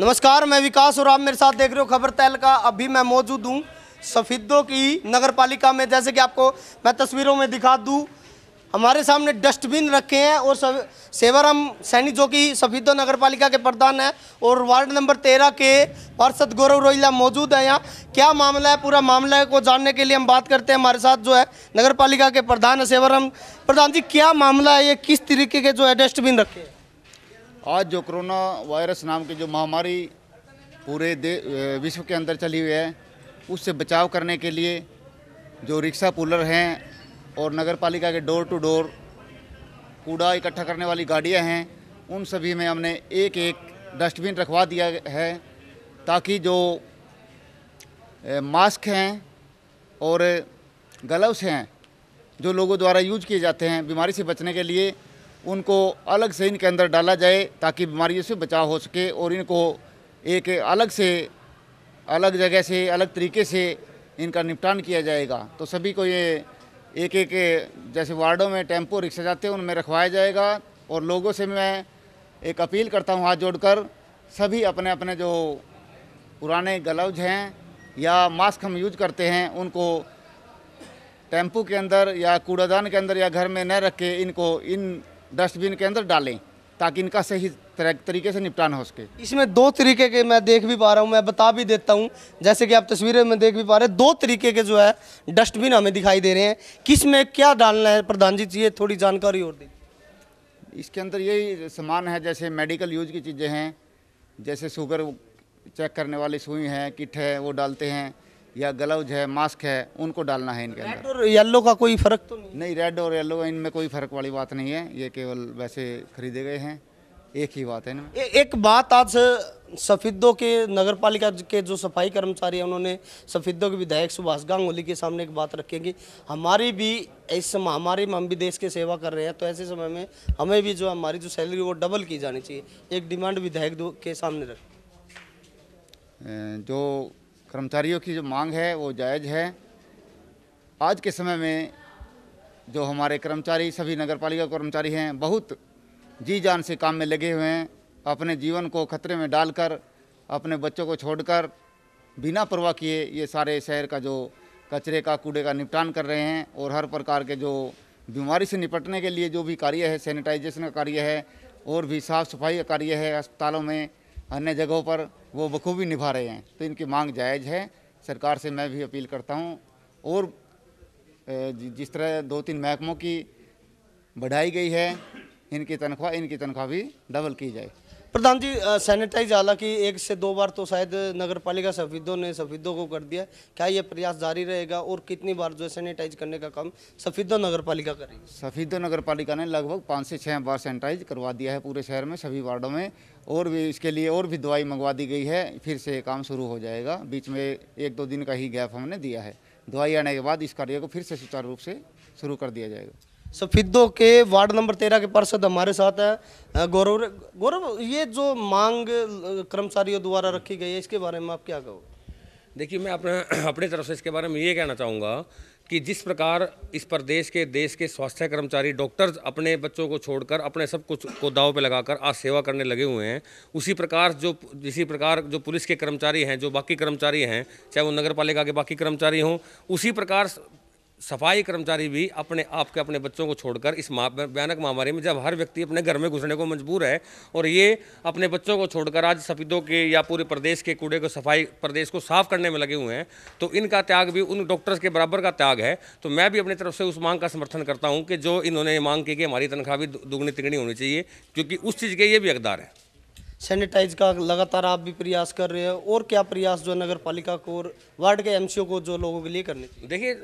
नमस्कार मैं विकास और आप मेरे साथ देख रहे हो खबर तहल का अभी मैं मौजूद हूँ सफीदों की नगर पालिका में जैसे कि आपको मैं तस्वीरों में दिखा दूँ हमारे सामने डस्टबिन रखे हैं और सेवराम सैनी जो कि सफीदो नगर पालिका के प्रधान हैं और वार्ड नंबर तेरह के पार्षद गौरव रोहिला मौजूद हैं यहाँ क्या मामला है पूरा मामला को जानने के लिए हम बात करते हैं हमारे साथ जो है नगर पालिका के प्रधान है सेवराम प्रधान जी क्या मामला है ये किस तरीके के जो है डस्टबिन रखे हैं आज जो कोरोना वायरस नाम की जो महामारी पूरे विश्व के अंदर चली हुई है उससे बचाव करने के लिए जो रिक्शा पुलर हैं और नगर पालिका के डोर टू डोर कूड़ा इकट्ठा करने वाली गाड़ियां हैं उन सभी में हमने एक एक डस्टबिन रखवा दिया है ताकि जो मास्क हैं और ग्लव्स हैं जो लोगों द्वारा यूज किए जाते हैं बीमारी से बचने के लिए उनको अलग से इनके अंदर डाला जाए ताकि बीमारियों से बचाव हो सके और इनको एक अलग से अलग जगह से अलग तरीके से इनका निपटान किया जाएगा तो सभी को ये एक एक जैसे वार्डों में टेम्पो रिक्शा जाते हैं उनमें रखवाया जाएगा और लोगों से मैं एक अपील करता हूँ हाथ जोड़कर सभी अपने अपने जो पुराने ग्लव्ज हैं या मास्क हम यूज करते हैं उनको टेम्पू के अंदर या कूड़ादान के अंदर या घर में न रख के इनको इन डस्टबिन के अंदर डालें ताकि इनका सही तरीके से निपटान हो सके इसमें दो तरीके के मैं देख भी पा रहा हूँ मैं बता भी देता हूँ जैसे कि आप तस्वीरें में देख भी पा रहे हैं दो तरीके के जो है डस्टबिन हमें दिखाई दे रहे हैं किस में क्या डालना है प्रधान जी ये थोड़ी जानकारी और दी इसके अंदर यही सामान है जैसे मेडिकल यूज की चीज़ें हैं जैसे शुगर चेक करने वाली सुई हैं किट है वो डालते हैं या ग्लव्ज है मास्क है उनको डालना है इनके रेड और येलो का कोई फ़र्क तो नहीं नहीं रेड और येलो इनमें कोई फ़र्क वाली बात नहीं है ये केवल वैसे खरीदे गए हैं एक ही बात है ना ए, एक बात आज सफीदों के नगर पालिका के जो सफाई कर्मचारी हैं उन्होंने सफीदों के विधायक सुभाष गांगोली के सामने एक बात रखेंगे हमारी भी इस महामारी में हम भी देश की सेवा कर रहे हैं तो ऐसे समय में हमें भी जो हमारी जो सैलरी वो डबल की जानी चाहिए एक डिमांड विधायक के सामने रख जो कर्मचारियों की जो मांग है वो जायज़ है आज के समय में जो हमारे कर्मचारी सभी नगर पालिका कर्मचारी हैं बहुत जी जान से काम में लगे हुए हैं अपने जीवन को खतरे में डालकर अपने बच्चों को छोड़कर बिना परवाह किए ये सारे शहर का जो कचरे का कूड़े का निपटान कर रहे हैं और हर प्रकार के जो बीमारी से निपटने के लिए जो भी कार्य है सैनिटाइजेशन का कार्य है और भी साफ़ सफाई का कार्य है अस्पतालों में अन्य जगहों पर वो बखूबी निभा रहे हैं तो इनकी मांग जायज़ है सरकार से मैं भी अपील करता हूँ और जिस तरह दो तीन महकमों की बढ़ाई गई है इनकी तनख्वाह इनकी तनख्वाह भी डबल की जाए प्रधान जी सैनिटाइज हालांकि एक से दो बार तो शायद नगर पालिका सफीदों ने सफीदों को कर दिया क्या ये प्रयास जारी रहेगा और कितनी बार जो सैनिटाइज करने का काम सफीदों नगर पालिका करेगी सफीदों नगर पालिका ने लगभग पाँच से छः बार सैनिटाइज करवा दिया है पूरे शहर में सभी वार्डों में और भी इसके लिए और भी दवाई मंगवा दी गई है फिर से काम शुरू हो जाएगा बीच में एक दो दिन का ही गैप हमने दिया है दवाई आने के बाद इस कार्य को फिर से सुचारू रूप से शुरू कर दिया जाएगा सफिदो के वार्ड नंबर तेरह के पार्षद हमारे साथ हैं गौरव गौरव ये जो मांग कर्मचारियों द्वारा रखी गई है इसके बारे में आप क्या कहो देखिए मैं अपने अपने तरफ से इसके बारे में ये कहना चाहूँगा कि जिस प्रकार इस प्रदेश के देश के स्वास्थ्य कर्मचारी डॉक्टर्स अपने बच्चों को छोड़कर अपने सब कुछ को दाव पे लगाकर आज सेवा करने लगे हुए हैं उसी प्रकार जो इसी प्रकार जो पुलिस के कर्मचारी हैं जो बाकी कर्मचारी हैं चाहे वो नगर पालिका के बाकी कर्मचारी हों उसी प्रकार सफाई कर्मचारी भी अपने आप के अपने बच्चों को छोड़कर इस भयानक महामारी में जब हर व्यक्ति अपने घर में घुसने को मजबूर है और ये अपने बच्चों को छोड़कर आज सफीदों के या पूरे प्रदेश के कूड़े को सफाई प्रदेश को साफ करने में लगे हुए हैं तो इनका त्याग भी उन डॉक्टर्स के बराबर का त्याग है तो मैं भी अपनी तरफ से उस मांग का समर्थन करता हूँ कि जो इन्होंने मांग की कि हमारी तनख्वाह भी दुगनी तिगनी होनी चाहिए क्योंकि उस चीज़ के ये भी हकदार है सैनिटाइज का लगातार आप भी प्रयास कर रहे हो और क्या प्रयास जो नगर पालिका को और वार्ड के एमसीओ को जो लोगों के लिए करने देखिए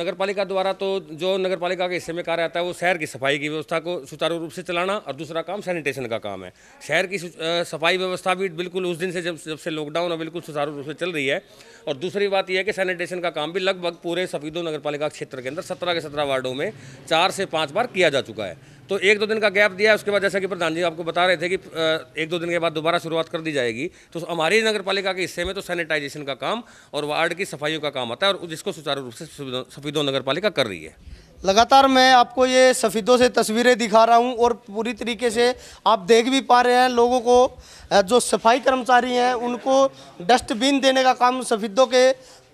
नगर पालिका द्वारा तो जो नगर पालिका के हिस्से में कार्य आता है वो शहर की सफाई की व्यवस्था को सुचारू रूप से चलाना और दूसरा काम सैनिटेशन का काम है शहर की सफाई व्यवस्था भी बिल्कुल उस दिन से जब जब से लॉकडाउन है बिल्कुल सुचारू रूप से चल रही है और दूसरी बात यह है कि सैनिटेशन का काम भी लगभग पूरे सफीदों नगर पालिका क्षेत्र के अंदर सत्रह के सत्रह वार्डों में चार से पाँच बार किया जा चुका है तो एक दो दिन का गैप दिया उसके बाद जैसा कि प्रधान जी आपको बता रहे थे कि एक दो दिन के बाद दोबारा शुरुआत कर दी जाएगी तो हमारी नगर पालिका के हिस्से में तो सैनिटाइजेशन का काम और वार्ड की सफाइयों का काम आता है और जिसको सुचारू रूप से सफीदों नगर पालिका कर रही है लगातार मैं आपको ये सफ़ीदों से तस्वीरें दिखा रहा हूँ और पूरी तरीके से आप देख भी पा रहे हैं लोगों को जो सफाई कर्मचारी हैं उनको डस्टबिन देने का काम सफ़ीदों के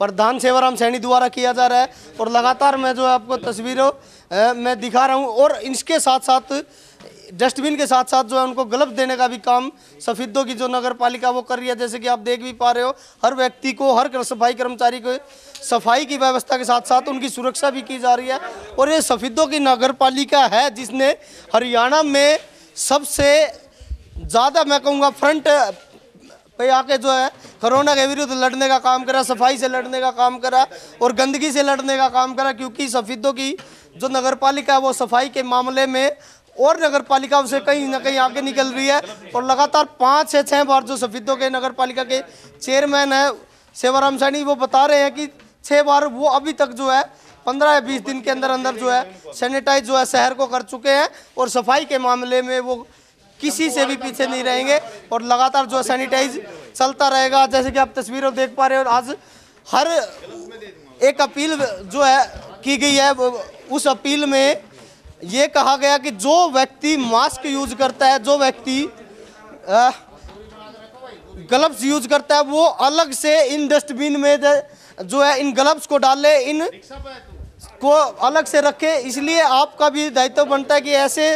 प्रधान सेवाराम सैनी द्वारा किया जा रहा है और लगातार मैं जो है आपको तस्वीरों में दिखा रहा हूँ और इसके साथ साथ डस्टबिन के साथ साथ जो है उनको गलप देने का भी काम सफेदों की जो नगर पालिका वो कर रही है जैसे कि आप देख भी पा रहे हो हर व्यक्ति को हर सफाई कर्मचारी को सफाई की व्यवस्था के साथ साथ उनकी सुरक्षा भी की जा रही है और ये सफेदों की नगर पालिका है जिसने हरियाणा में सबसे ज़्यादा मैं कहूँगा फ्रंट भाई आके जो है कोरोना के विरुद्ध लड़ने का काम करा सफाई से लड़ने का काम करा और गंदगी से लड़ने का काम करा क्योंकि सफ़ीदों की जो नगर पालिका है वो सफाई के मामले में और नगर पालिकाओं से कहीं ना कहीं आगे निकल रही है और लगातार पाँच से छः बार जो सफ़ीदों के नगर पालिका के चेयरमैन हैं सेवाराम सैनी वो बता रहे हैं कि छः बार वो अभी तक जो है पंद्रह या बीस दिन के अंदर अंदर जो है सैनिटाइज जो है शहर को कर चुके हैं और सफाई के मामले में वो किसी से भी पीछे नहीं रहेंगे और लगातार जो सैनिटाइज चलता रहेगा जैसे कि आप तस्वीरों देख पा रहे हो आज हर एक अपील जो है की गई है उस अपील में ये कहा गया कि जो व्यक्ति मास्क यूज करता है जो व्यक्ति ग्लव्स यूज करता है वो अलग से इन डस्टबिन में जो है इन ग्लव्स को डाले इन को अलग से रखे इसलिए आपका भी दायित्व बनता है कि ऐसे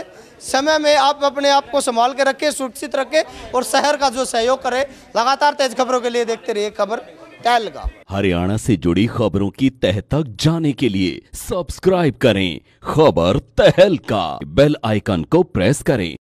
समय में आप अपने आप को संभाल के रखें सुरक्षित रखें और शहर का जो सहयोग करें लगातार तेज खबरों के लिए देखते रहिए खबर टहल का हरियाणा से जुड़ी खबरों की तह तक जाने के लिए सब्सक्राइब करें खबर तहल का बेल आइकन को प्रेस करें